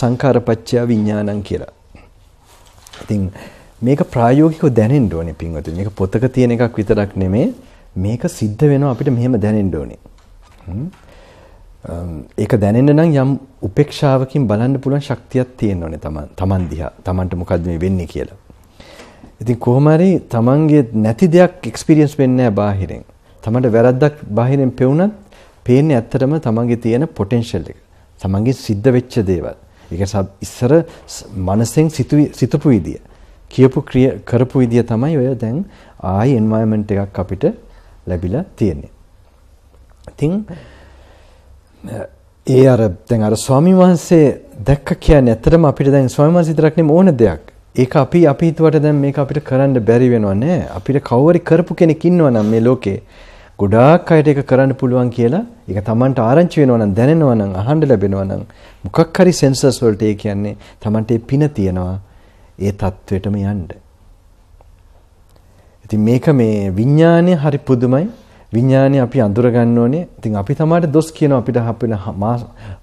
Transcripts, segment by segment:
සංඛාරපච්චය විඥානං කියලා. ඉතින් මේක ප්‍රායෝගිකව දැනෙන්න ඕනේ පින්වතුනි. මේක පොතක තියෙන එකක් විතරක් නෙමේ. මේක සිද්ධ වෙනවා අපිට මෙහෙම දැනෙන්න ඕනේ. ඒක දැනෙන්න නම් යම් උපේක්ෂාවකින් බලන්න පුළුවන් ශක්තියක් තියෙන්න ඕනේ තමන්. තමන් දිහා. තමන්ට මොකද්ද මේ වෙන්නේ කියලා. ඉතින් කොහොම හරි තමන්ගේ නැති දෙයක් එක්ස්පීරියන්ස් වෙන්නේ නැහැ බාහිරින්. තමන්ට වැරද්දක් බාහිරින් පෙවුනත් පේන්නේ ඇත්තටම තමන්ගේ තියෙන පොටෙන්ෂල් එක. තමන්ගේ සිද්ධ වෙච්ච දේවල්. ඒ කියන්නේ ඉස්සර මනසෙන් සිතපු විදිය, කියපු ක්‍රිය කරපු විදිය තමයි ඔය දැන් ආයි එන්වයරන්මන්ට් එකක් අපිට ලැබිලා තියෙන්නේ. ඉතින් ඒ අර දැන් අර ස්වාමීන් වහන්සේ දැක්ක කියන්නේ ඇත්තටම අපිට දැන් ස්වාමීන් වහන්සේ විතරක් නෙමෙයි ඕන දෙයක්. ඒක අපි අපි හිතුවට දැන් මේක අපිට කරන්න බැරි වෙනව නෑ. අපිට කවුරු කරපු කෙනෙක් ඉන්නව නම් මේ ලෝකේ ගොඩාක් අයට ඒක කරන්න පුළුවන් කියලා ඒක Tamanට ආරංචි වෙනවා නම් දැනෙනවා නම් අහන්න ලැබෙනවා නම් මොකක් හරි සෙන්සර්ස් වලට ඒ කියන්නේ Tamanට පින තියෙනවා ඒ தത്വෙටම යන්න. ඉතින් මේක මේ විඥානය හරි පුදුමයි. විඥානය අපි අඳුර ගන්න ඕනේ. ඉතින් අපි තමයි දොස් කියනවා අපිට හපෙන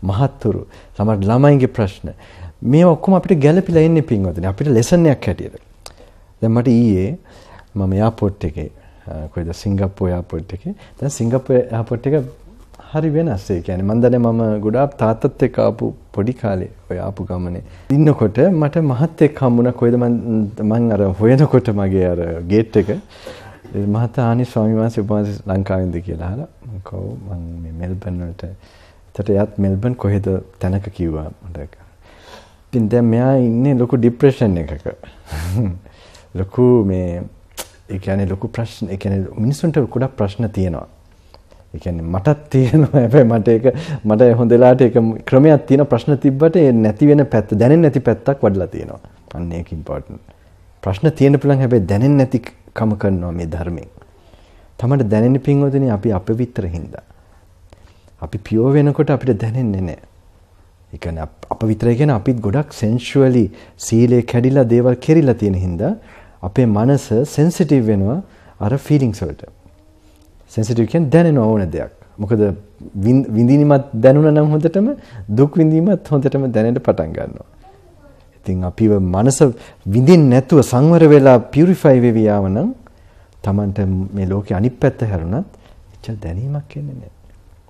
මහත්තුරු. සමහර ළමයින්ගේ ප්‍රශ්න. මේ ඔක්කොම අපිට ගැළපිලා ඉන්නේ පින්වතුනි. අපිට ලෙසන් එකක් හැටියට. දැන් මට ඊයේ මම එයාපෝට් එකේ කොයිද සිංගප්පූ එයාපෝට් එකේ. දැන් සිංගප්පූ එයාපෝට් එක හරි වෙනස්. ඒ කියන්නේ මම දන්නේ මම ගොඩාක් තාත්තත් එක්ක ආපු පොඩි කාලේ ඔය ආපු ගමනේ ඉන්නකොට මට මහත් එක්ක හම්බුණා කොයිද මම අර හොයනකොට මගේ අර ගේට් එක මහතානි ස්වාමීන් වහන්සේ උපවාස ලංකාවෙන්ද කියලා අහලා මම කව මම මේ මෙල්බන් වලට එතට එයාත් මෙල්බන් කොහෙද තැනක කිව්වා මට. ඉතින් දැන් මෙයා ඉන්නේ ලොකු ડિප්‍රෙෂන් එකක. ලොකු මේ ඒ කියන්නේ ලොකු ප්‍රශ්න. ඒ කියන්නේ මිනිසුන්ට ගොඩක් ප්‍රශ්න තියෙනවා. ඒ කියන්නේ මටත් තියෙනවා. හැබැයි මට ඒක මට හොඳලාට ඒක ක්‍රමයක් තියෙන ප්‍රශ්න තිබ්බට ඒ නැති වෙන පැත්ත දැනෙන්නේ නැති පැත්තක් වඩලා තියෙනවා. අන්න ඒක ඉම්පෝටන්ට්. ප්‍රශ්න තියෙන පුළුවන් හැබැයි දැනෙන්නේ නැති කම කරනවා මේ ධර්මයෙන්. තමට දැනෙන්නේ පින්වතුනි අපි අපවිත්‍ර හින්දා. අපි පියෝ වෙනකොට අපිට දැනෙන්නේ නැහැ. ඒ කියන්නේ අපවිත්‍රය කියන්නේ අපිත් ගොඩක් සෙන්ෂුවලි සීලේ කැඩිලා දේවල් කෙරිලා තියෙන හින්දා අපේ මනස සෙන්සිටිව් වෙනවා අර ෆීලිංස් වලට. සෙන්සිටිව් කියන්නේ දැනෙන ඕන දෙයක්. මොකද විඳිනීමත් දැනුණා නම් හොඳටම දුක් විඳීමත් හොඳටම දැනෙන්න පටන් ගන්නවා. ඉතින් අපිව මනස විඳින්නේ නැතුව සංවර වෙලා පියුරිෆයි වෙවි යවනම් Tamanට මේ ලෝකේ අනිත් පැත්ත හැරුණත් එච්ච දැනීමක් එන්නේ නැහැ.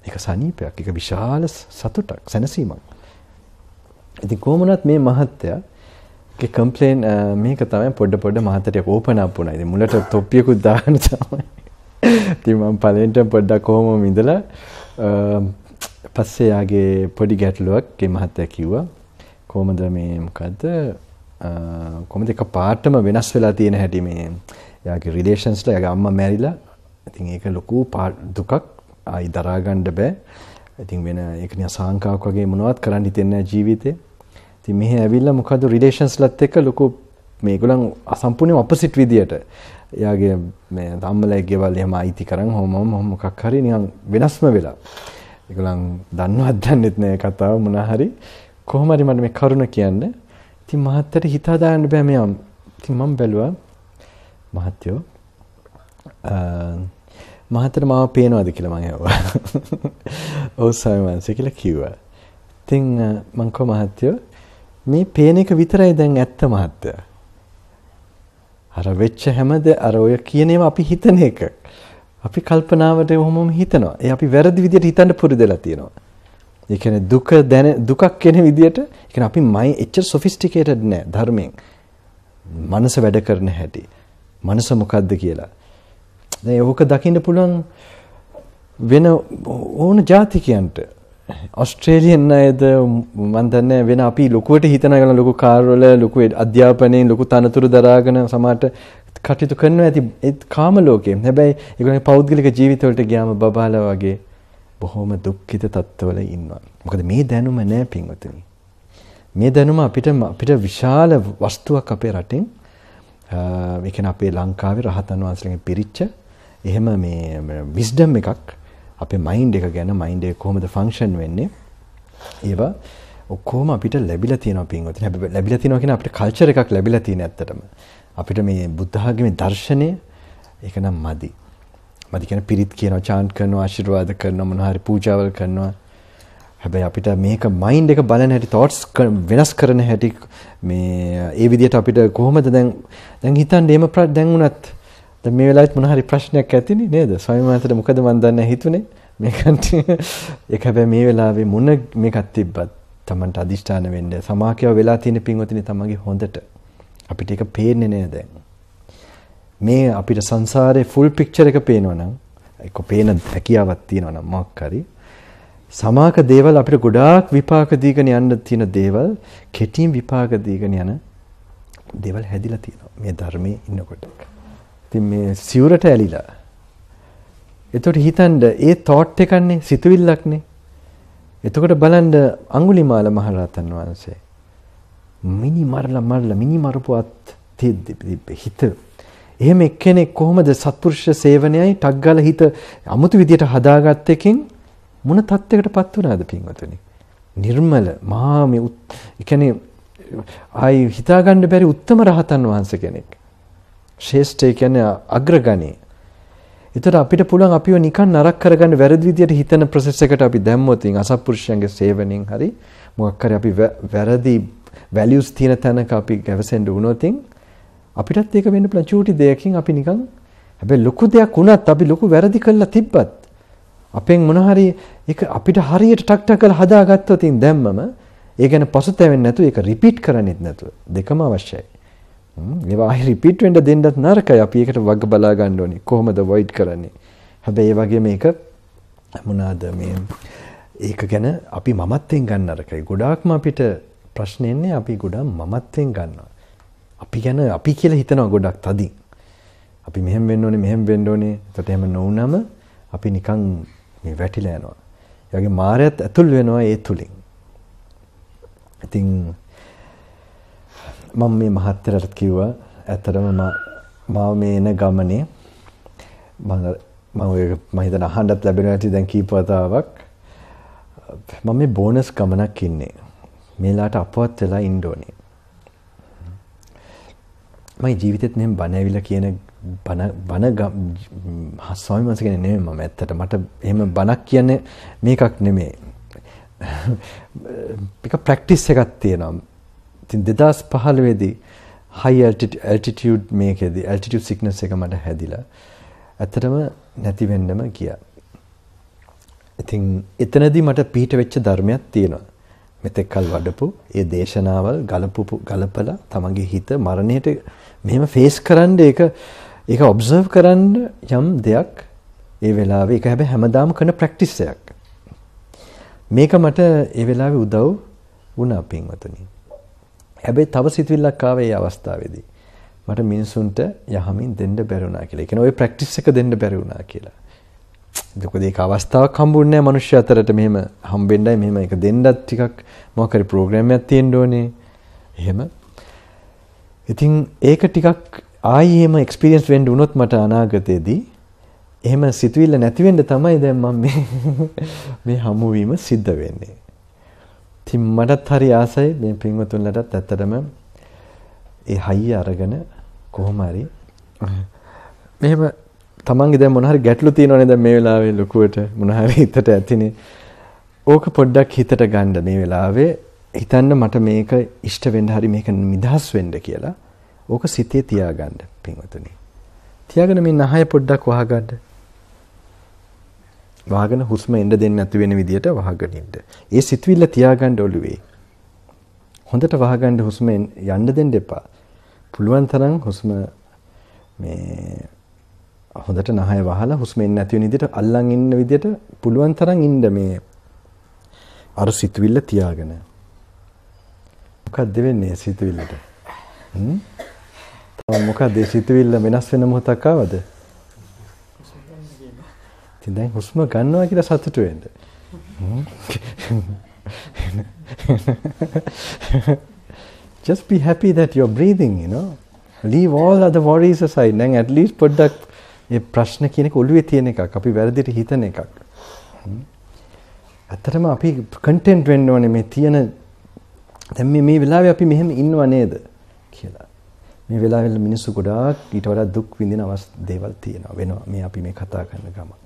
ඒක සනීපයක්, ඒක විශාල සතුටක්, සැනසීමක්. ඉතින් කොහොමනත් මේ මහත්ය කම්පලේන් මේක තමයි පොඩ පොඩ මහතට ඕපන අප් වුණා. ඉතින් මුලට තොප්පියකුත් දාන්න තමයි. ඉතින් මම පළවෙනිට පොඩ්ඩක් කොහොම ඉඳලා පස්සේ යාගේ පොඩි ගැටලුවක් ඒ මහත්තයා කිව්වා. කොහොමද මේ මොකද්ද? කොහොමද එක පාටම වෙනස් වෙලා තියෙන හැටි මේ යාගේ රිලේෂන්ස්ලා යාගේ අම්මා මැරිලා. ඉතින් ඒක ලොකු දුකක් ආයි දරා ගන්න බෑ. ඉතින් වෙන ඒක නිකන් සාංකාවක් වගේ මොනවත් කරන්න හිතෙන්නේ නැහැ ජීවිතේ. ඉතින් මෙහි ඇවිල්ලා මොකද රිලේෂන්ස්ලත් එක්ක ලොකු මේගොල්ලන් අසම්පූර්ණයෙන්ම ඔපොසිට් විදියට එයාගේ මේ අම්මලාගේ ගෙවල් එහෙම අයිති කරන් හොම මොහොම මොකක් හරි නිකන් වෙනස්ම වෙලා. ඒගොල්ලන් දන්නවත් දන්නෙත් නෑ කතාව මොන හරි කොහොම හරි මට මේ කරුණ කියන්න. ඉතින් මහත්තයට හිතා දාන්න බෑ මෙයා. ඉතින් මම බැලුවා මහත්තයෝ මහත්තයට මාව පේනවද කියලා මම ඇහුවා. ඔව් ස්වාමීන් වහන්සේ කියලා කිව්වා. ඉතින් මං කො මහත්තයෝ මේ පේන එක විතරයි දැන් ඇත්ත මහත්තයා. අර වෙච්ච හැමද අර ඔය කියන ඒවා අපි හිතන එක. අපි කල්පනාවට ඔහොමම හිතනවා. ඒ අපි වැරදි විදිහට හිතන්න පුරුදුලා තියෙනවා. ඒ කියන්නේ දුක දැන දුකක් කියන විදිහට, ඒ කියන්නේ අපි මයි එච්චර සොෆිස්ටිකේටඩ් නෑ ධර්මයෙන්. මනස වැඩ කරන හැටි. මනස මොකද්ද කියලා. දැන් ඕක දකින්න පුළුවන් වෙන ඕන જાතිකයන්ට ඔස්ට්‍රේලියන් අයද මන් දන්නේ වෙන අපි ලොකුවට හිතන ගන ලොකු කාර්වල ලොකු අධ්‍යාපනයෙන් ලොකු තනතුරු දරාගෙන සමහරට කටයුතු කරනවා ඇති ඒත් කාම ලෝකේ. හැබැයි ඒගොල්ලෝ පෞද්ගලික ජීවිතවලට ගියාම බබාලා වගේ බොහොම දුක්ඛිත තත්ත්වවල ඉන්නවා. මොකද මේ දැනුම නෑ පින්වතුනි. මේ දැනුම අපිට අපිට විශාල වස්තුවක් අපේ රටෙන් ඒ කියන්නේ අපේ ලංකාවේ රහතන් වහන්සේලාගෙන් පිරිච්ච එහෙම මේ විස්ඩම් එකක් අපේ මයින්ඩ් එක ගැන මයින්ඩ් එක කොහොමද ෆන්ක්ෂන් වෙන්නේ ඒවා ඔක්කොම අපිට ලැබිලා තියෙනවා පින්වතුනි හැබැයි ලැබිලා තියෙනවා කියන අපිට කල්චර් එකක් ලැබිලා තියෙන ඇත්තටම අපිට මේ බුද්ධ ආගමේ දර්ශනය ඒක නම් මදි මදි කියන පිරිත් කියනවා චාන්ට් කරනවා ආශිර්වාද කරනවා මොනවා හරි පූජාවල් කරනවා හැබැයි අපිට මේක මයින්ඩ් එක බලන හැටි thoughts වෙනස් කරන හැටි මේ ඒ විදිහට අපිට කොහොමද දැන් දැන් හිතන්නේ එහෙම දැන් උනත් දැන් මේ වෙලාවෙත් මොන හරි ප්‍රශ්නයක් ඇතිනේ නේද? ස්වාමීන් වහන්සේට මොකද මන් දන්නේ හිතුනේ? මේ කන්ටිය ඒක හැබැයි මේ වෙලාවේ මොන මේකක් තිබ්බත් Tamanට අදිෂ්ඨාන වෙන්න සමාඛ්‍යව වෙලා තියෙන පින්වතුනි තමන්ගේ හොඳට අපිට ඒක පේන්නේ නෑ දැන්. මේ අපිට සංසාරේ ෆුල් පික්චර් එක පේනවනම් ඒක පේන හැකියාවක් තියෙනවනම් මොකක් හරි සමාක දේවල් අපිට ගොඩාක් විපාක දීගෙන යන්න තියෙන දේවල් කෙටිම් විපාක දීගෙන යන දේවල් හැදිලා තියෙනවා මේ ධර්මයේ ඉන්නකොට. ඉතින් මේ සිවුරට ඇලිලා. එතකොට හිතන්න ඒ තෝට් එකක්නේ සිතුවිල්ලක්නේ. එතකොට බලන්න අඟුලිමාල මහරහතන් වහන්සේ මිනි මරලා මරලා මිනි මරපුවත් හිත එහෙම එක්කෙනෙක් කොහොමද සත්පුරුෂ සේවනයයි ටග්ගල හිත අමුතු විදියට හදාගත්ත එකෙන් මොන தත්යකටපත් වුණාද පින්වතුනි නිර්මල මහා මේ ඒ කියන්නේ ආයි හිතාගන්න බැරි උත්තම රහතන් වහන්සේ කෙනෙක් ශ්‍රේෂ්ඨය කියන්නේ අග්‍රගණේ. ඒතර අපිට පුළුවන් අපිව නිකන් නරක කරගන්න වැරදි විදියට හිතන ප්‍රොසෙස් එකට අපි දැම්මොත් ඉතින් අසත්පුරුෂයන්ගේ සේවනෙන් හරි මොකක් හරි අපි වැරදි වැලියුස් තියෙන තැනක අපි ගැවසෙන්න වුණොත් අපිටත් ඒක වෙන්න පුළුවන් චූටි දෙයකින් අපි නිකන් හැබැයි ලොකු දෙයක් වුණත් අපි ලොකු වැරදි කළා තිබ්බත් අපෙන් මොන හරි ඒක අපිට හරියට ටක් ටක් කරලා හදාගත්තොත් ඉතින් දැම්මම ඒ ගැන පසුතැවෙන්නේ නැතුව ඒක රිපීට් කරන්නෙත් නැතුව දෙකම අවශ්‍යයි. ඒවා ආයි රිපීට් වෙන්න දෙන්නත් නරකයි. අපි ඒකට වග බලා ගන්න ඕනේ. කොහොමද වයිඩ් කරන්නේ? හැබැයි ඒ වගේ මේක මොනවාද මේ ඒක ගැන අපි මමත්වෙන් ගන්න නරකයි. ගොඩාක්ම අපිට ප්‍රශ්න එන්නේ අපි ගොඩක් මමත්වෙන් ගන්නවා. අපි ගැන අපි කියලා හිතනවා ගොඩක් තදින්. අපි මෙහෙම වෙන්න ඕනේ මෙහෙම වෙන්න ඕනේ. එතකොට එහෙම නොවුනම අපි නිකන් මේ වැටිලා යනවා. ඒ වගේ මායත් ඇතුල් වෙනවා ඒ තුලින්. ඉතින් මම මේ මහත්තයරට කිව්වා ඇත්තටම මම මේ එන ගමනේ මම මම මම හිතන අහන්නත් ලැබෙනවා ඇති දැන් කීප වතාවක් මම මේ බෝනස් ගමනක් ඉන්නේ මේලාට අපවත් වෙලා ඉන්න ඕනේ මගේ ජීවිතෙත් මෙහෙම බණ ඇවිල්ලා කියන බණ බණ ස්වාමීන් වහන්සේ කෙනෙක් නෙමෙයි මම ඇත්තට මට එහෙම බණක් කියන්නේ මේකක් නෙමෙයි එක ප්‍රැක්ටිස් එකක් තියෙනවා ඉතින් 2015 දී high altitude මේකෙදී altitude sickness එක මට හැදිලා ඇත්තටම නැති වෙන්නම ගියා. ඉතින් එතනදී මට පිට වෙච්ච ධර්මයක් තියෙනවා. මෙතෙක් කල් වඩපු ඒ දේශනාවල් ගලපපු ගලපලා තමන්ගේ හිත මරණයට මෙහෙම ෆේස් කරන්න ඒක ඒක ඔබ්සර්ව් කරන්න යම් දෙයක් ඒ වෙලාවේ ඒක හැබැයි හැමදාම කරන ප්‍රැක්ටිස් එකක්. මේක මට ඒ වෙලාවේ උදව් වුණා පින්වතුනි. හැබැයි තව සිතුවිල්ලක් ආවේ ඒ අවස්ථාවේදී. මට මිනිසුන්ට යහමින් දෙන්න බැරි වුණා කියලා. ඒ කියන්නේ ওই ප්‍රැක්ටිස් එක දෙන්න බැරි වුණා කියලා. එතකොට ඒක අවස්ථාවක් හම්බුන්නේ නැහැ මිනිස්සු අතරට මෙහෙම හම්බෙන්නයි මෙහෙම ඒක දෙන්නත් ටිකක් මොකක් හරි ප්‍රෝග්‍රෑම් එකක් තියෙන්න ඕනේ. එහෙම. ඉතින් ඒක ටිකක් ආයි එහෙම එක්ස්පීරියන්ස් වෙන්න වුණොත් මට අනාගතේදී එහෙම සිතුවිල්ල නැති වෙන්න තමයි දැන් මම මේ මේ හමුවීම සිද්ධ වෙන්නේ. ඉතින් මටත් හරි ආසයි මේ පින්වතුන්ලටත් ඇත්තටම ඒ හයිය අරගෙන කොහොම හරි මෙහෙම තමන්ගේ දැන් මොන හරි ගැටලු තියෙනවනේ දැන් මේ වෙලාවේ ලොකුවට මොන හරි හිතට ඇතිනේ ඕක පොඩ්ඩක් හිතට ගන්න මේ වෙලාවේ හිතන්න මට මේක ඉෂ්ට වෙන්න හරි මේක නිදහස් වෙන්න කියලා ඕක සිතේ තියාගන්න පින්වතුනි තියාගෙන මේ නහය පොඩ්ඩක් වහගන්න වහගෙන හුස්ම එන්න දෙන්නේ නැති වෙන විදියට වහගෙන ඉන්න. ඒ සිතුවිල්ල තියාගන්න ඔළුවේ. හොඳට වහගන්න හුස්ම යන්න දෙන්න එපා. පුළුවන් තරම් හුස්ම මේ හොඳට නහය වහලා හුස්ම එන්නේ නැති වෙන විදියට අල්ලන් ඉන්න විදියට පුළුවන් තරම් ඉන්න මේ අර සිතුවිල්ල තියාගෙන. මොකක්ද වෙන්නේ සිතුවිල්ලට? හ්ම්? තව මොකක්ද සිතුවිල්ල වෙනස් වෙන මොහොතක් ආවද? ඉතින් දැන් හුස්ම ගන්නවා කියලා සතුටු වෙන්න. Just be happy that you're breathing, you know. Leave all other worries aside. දැන් at least පොඩ්ඩක් මේ ප්‍රශ්න කියන එක ඔළුවේ තියෙන එකක්. අපි වැරදිට හිතන එකක්. ඇත්තටම අපි කන්ටෙන්ට් වෙන්න ඕනේ මේ තියෙන දැන් මේ මේ වෙලාවේ අපි මෙහෙම ඉන්නව නේද කියලා. මේ වෙලාවේ මිනිස්සු ගොඩාක් ඊට වඩා දුක් විඳින අවස් දේවල් තියෙනවා වෙනවා මේ අපි මේ කතා කරන ගමන්.